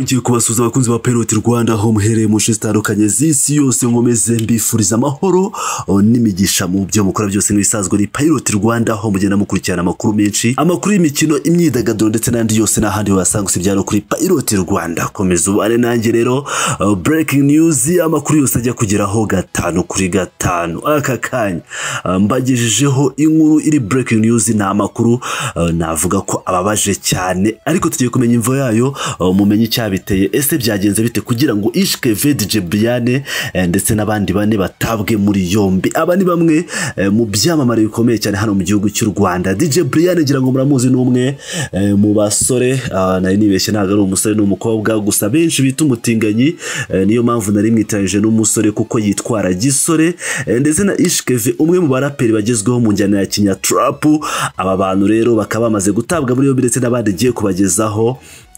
ngiye kubasuhuza abakunzi ba Peroti Rwanda aho muhereye mu nce zitandukanye z'isi yose nkomeze mbifuriza amahoro n'imigisha mu byo mukora byose nk'ibisanzwe ni Peroti Rwanda aho mugenda mukurikirana amakuru menshi amakuru y'imikino imyidagaduro ndetse n'andi yose n'ahandi wasanga usibye hano kuri Peroti Rwanda komeza ubane nanjye rero uh, breaking news amakuru yose ajya kugeraho gatanu kuri gatanu aka kanya uh, mbagejejeho inkuru iri breaking news ni amakuru uh, navuga ko ababaje cyane ariko tugiye kumenya imvo yayo mumenye cyane cyabiteye ese byagenze bite kugira ngo ishke vedi jeburiyane eh, ndetse n'abandi bane batabwe muri yombi aba ni bamwe eh, mu byamamare bikomeye cyane hano mu gihugu cy'u rwanda dj buriyane ngira ngo muramuzi numwe eh, mu basore ah, nari nibeshye ntabwo ari umusore n'umukobwa gusa benshi bita umutinganyi niyo mpamvu nari mwitanyije n'umusore kuko yitwara gisore ndetse na ishikeve umwe mu baraperi bagezweho mu njyana ya kinyaturapu aba bantu rero bakaba bamaze gutabwa muri yombi ndetse n'abandi agiye kubagezaho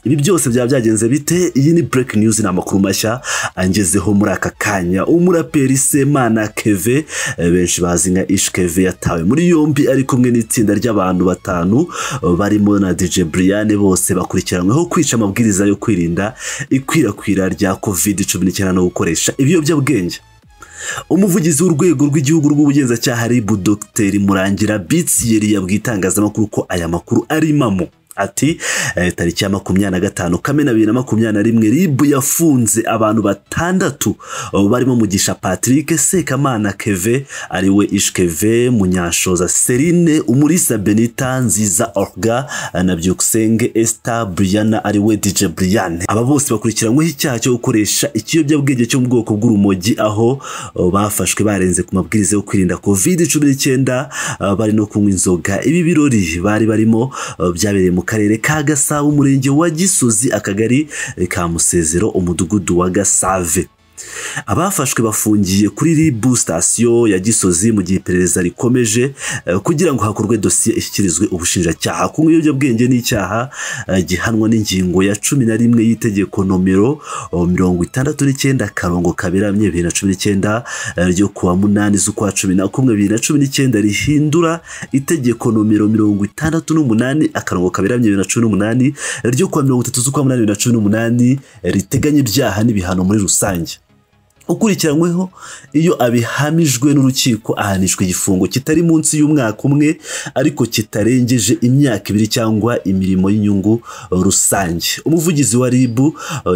ibi byose byaba byagenze bite iyi ni bureki news ni amakuru mashya angezeho muri aka kanya umuraperi semana keve eh, benshi bazi nka ishikeve yatawe muri yombi ari kumwe n'itsinda ry'abantu batanu eh, barimo na dj buriyane bose bakurikiranyweho kwica amabwiriza yo kwirinda ikwirakwira rya covid cumi n'icyenda no gukoresha ibiyobyabwenge umuvugizi w'urwego rw'igihugu rw'ubugenzacyaha ribu dogiteri murangira bitsi yari yabwiye itangazamakuru ko aya makuru ari impamo ati eh, tariki ya makumyabiri na gatanu kamena bibiri na makumyabiri na rimwe ribu yafunze abantu batandatu eh, barimo mugisha patrick sekamana keve ariwe ishkeve munyashoza serine umurisa benita nziza orga eh, na byukusenge esita buriyana ariwe dj buriyane aba bose bakurikiranyweho icyaha cyo gukoresha ikiyobyabwenge cyo mu bwoko bw'urumogi aho bafashwe barenze ku mabwiriza yo kwirinda covid cumi n'icyenda bari no kunywa inzoga ibi birori bari barimo byabereye mu karere ka gasabo umurenge wa gisozi akagari ka musezero umudugudu wa gasave abafashwe bafungiye kuri ribu sitasiyo ya gisozi mu gihe iperereza rikomeje eh, kugira ngo hakorwe dosiye ishyikirizwe ubushinjacyaha ku ibiyobyabwenge n'icyaha gihanwa n'ingingo ya cumi na rimwe y'itegeko nomero mirongo itandatu n'icyenda akarongo kaberamye bibiri na cumi n’icyenda ryo kuwa munani z'ukwa cumi na kumwe bibiri na cumi n'icyenda rihindura itegeko nomero mirongo itandatu n'umunani akarongo kaberamye bibiri na cumi n'umunani ryo kuwa mirongo itatu z'ukwa munani bibiri na cumi n'umunani riteganya ibyaha n'ibihano muri rusange ukurikiranyweho iyo abihamijwe n'urukiko ahanishwa igifungo kitari munsi y'umwaka umwe ariko kitarengeje imyaka ibiri cyangwa imirimo y'inyungu rusange umuvugizi wa rib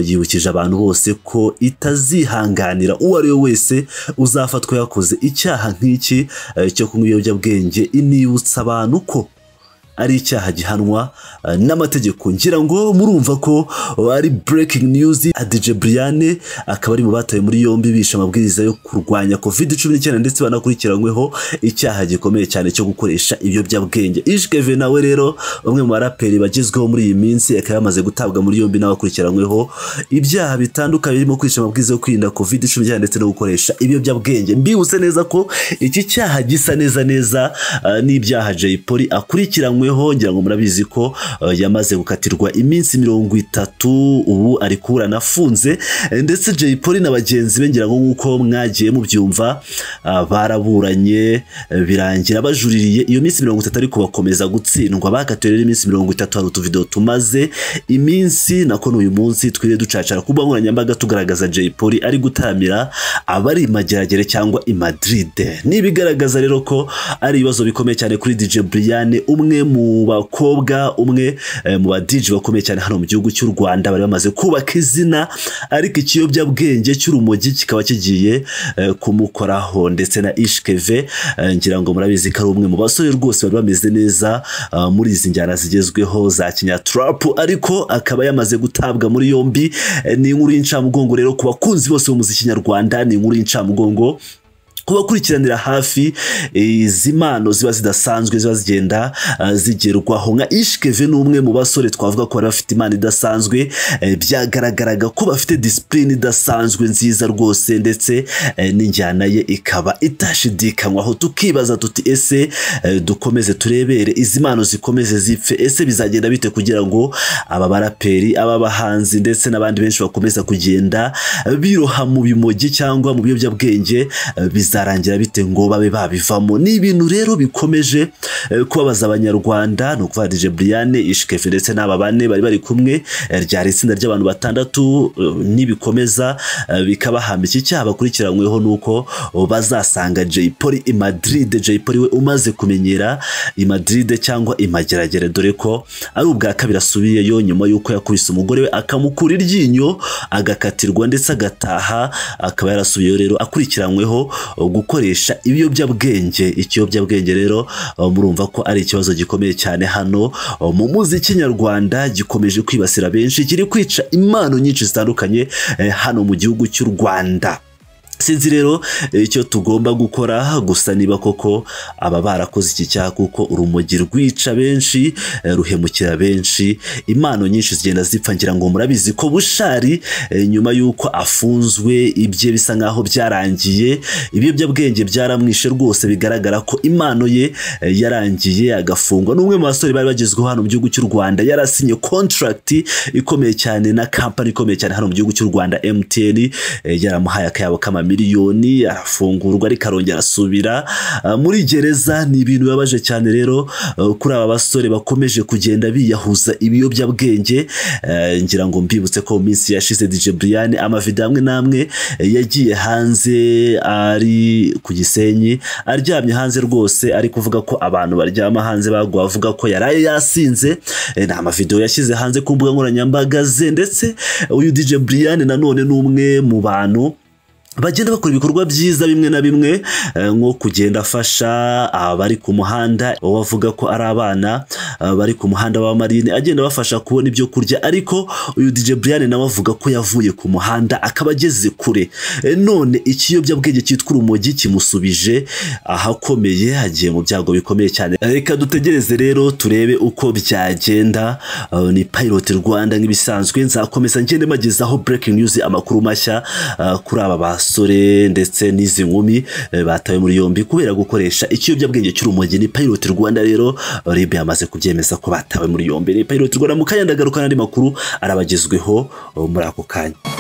yibukije abantu bose ko itazihanganira uwo ari we wese uzafatwa yakoze icyaha nk'iki eh, cyo kunywa ibiyobyabwenge inibutsa abantu ko ari icyaha gihanwa eh, n'amategeko ngira ngo murumva ko eh, ari burekingi niyuzi adije buriyane akaba ari mu batawe muri yombi bishe amabwiriza yo kurwanya covid cumi n'icyenda ndetse banakurikiranyweho icyaha gikomeye cyane cyo gukoresha ibiyobyabwenge ishikeve nawe rero umwe mu baraperi bagezweho muri iyi minsi akaba yamaze gutabwa muri yombi n'abakurikiranyweho ibyaha bitandukanye birimo kwica amabwiriza yo kwirinda covid cumi n'icyenda ndetse no gukoresha ibiyobyabwenge mbibutse neza ko iki cyaha gisa neza neza eh, n'ibyaha jay polly akurikiranywe yashyiriweho ngira ngo murabizi ko eh, yamaze gukatirwa iminsi mirongo itatu ubu ari kuburana afunze eh, ndetse Jay Polly na bagenzi be ngira ngo nk'uko mwagiye mubyumva eh, baraburanye birangira bajuririye iyo minsi mirongo itatu ariko bakomeza gutsindwa bakatiwe rero iminsi mirongo itatu hari utuvido tumaze iminsi nako uyu munsi twiriwe ducacara ku mbuga nkoranyambaga tugaragaza Jay Polly ari gutaramira abari imageragere cyangwa i Madrid ni ibigaragaza rero ko ari ibibazo bikomeye cyane kuri DJ Brian umwe mu mu bakobwa umwe eh, mu badiji bakomeye cyane hano mu gihugu cy'u rwanda bari bamaze kubaka izina ariko ikiyobyabwenge cy'urumogi kikaba kigiye eh, kumukoraho ndetse na ishikeve eh, ngira ngo murabizi ko ari umwe mu basore rwose bari bameze neza muri izi njyana zigezweho za kinyaturapu ariko akaba yamaze gutabwa muri yombi ni inkuru y'incamugongo rero ku bakunzi bose b'umuziki nyarwanda ni inkuru y'incamugongo kubakurikiranira hafi izi mpano ziba zidasanzwe ziba zigenda eh, zigerwaho nka ishikeve ni umwe mu basore twavuga ko bari bafite impano idasanzwe eh, byagaragaraga ko bafite disipurine idasanzwe nziza rwose ndetse eh, n'injyana ye ikaba itashidikanywaho tukibaza tuti ese dukomeze turebere izi mpano zikomeze zipfe ese bizagenda bite kugira ngo aba baraperi aba bahanzi ndetse n'abandi benshi bakomeza kugenda biroha mu bimogi cyangwa mu biyobyabwenge biza bizarangira bite ngo babe babivamo ni ibintu rero bikomeje eh, kubabaza abanyarwanda ni ukuvuga dije buriyane ishikefe ndetse n'aba bane bari bari kumwe eh, ryari itsinda ry'abantu batandatu eh, nibikomeza bikabahamba iki cyaha bakurikiranyweho nuko uko oh, bazasanga jay polly i madrid jay polly we umaze kumenyera i madrid cyangwa i mageragere dore ko ari ubwa kabiri asubiyeyo nyuma y'uko yakubise umugore we akamukura iryinyo agakatirwa ndetse agataha akaba yarasubiyeyo rero akurikiranyweho oh, gukoresha ibiyobyabwenge ikiyobyabwenge rero uh, murumva ko ari ikibazo gikomeye cyane hano uh, mu muziki nyarwanda gikomeje kwibasira benshi kiri kwica impano nyinshi zitandukanye uh, hano mu gihugu cy'u rwanda sinzi rero eh, icyo tugomba gukora gusa niba koko aba barakoze iki cyaha kuko urumogi rwica benshi eh, ruhemukira benshi impano nyinshi zigenda zipfa ngira ngo murabizi ko bushari eh, nyuma y'uko afunzwe ibye bisa nk'aho byarangiye ibiyobyabwenge byaramwishe rwose bigaragara ko impano ye yarangiye agafungwa n'umwe mu basore bari bagezweho hano mu gihugu cy'u rwanda yarasinye kontaragiti ikomeye cyane na kampani ikomeye cyane hano mu gihugu cy'u rwanda emutiyeni yaramuhaye akayabo k'amamiliyoni miliyoni arafungurwa ariko arongera asubira ah, muri gereza ni ibintu bibabaje cyane rero ah, kuri aba basore bakomeje kugenda biyahuza ibiyobyabwenge eh, ngira ngo mbibutse ko mu minsi yashize dije buriyani amavido amwe n'amwe eh, yagiye hanze ari ku gisenyi aryamye hanze rwose ari kuvuga ko abantu baryama hanze bagwa avuga ko yaraye yasinze eh, ni amavidewo yashyize hanze ku mbuga nkoranyambaga ze ndetse uyu dije buriyani nanone ni umwe mu bantu bagenda bakora ibikorwa byiza bimwe na bimwe eh, nko kugenda afasha abari ah, ku muhanda wavuga ko ari abana ah, bari ku muhanda wa marine agenda abafasha kubona ibyo kurya ariko uyu DJ Brian nawe avuga ko yavuye ku muhanda akaba ageze kure eh, none ikiyobyabwenge cyitwa urumogi kimusubije ahakomeye hagiye mu byago bikomeye cyane eh, reka dutegereze rero turebe uko byagenda ni Pilot Rwanda nk'ibisanzwe nzakomeza ngende aho breaking news amakuru mashya ah, kuri aba baso basore ndetse n'izi nkumi eh, batawe muri yombi kubera gukoresha ikiyobyabwenge cy'urumogi ni pilot rwanda rero rib yamaze kubyemeza ko batawe muri yombi ni pilot rwanda mu kanya ndagarukana andi makuru arabagezweho oh, muri ako kanya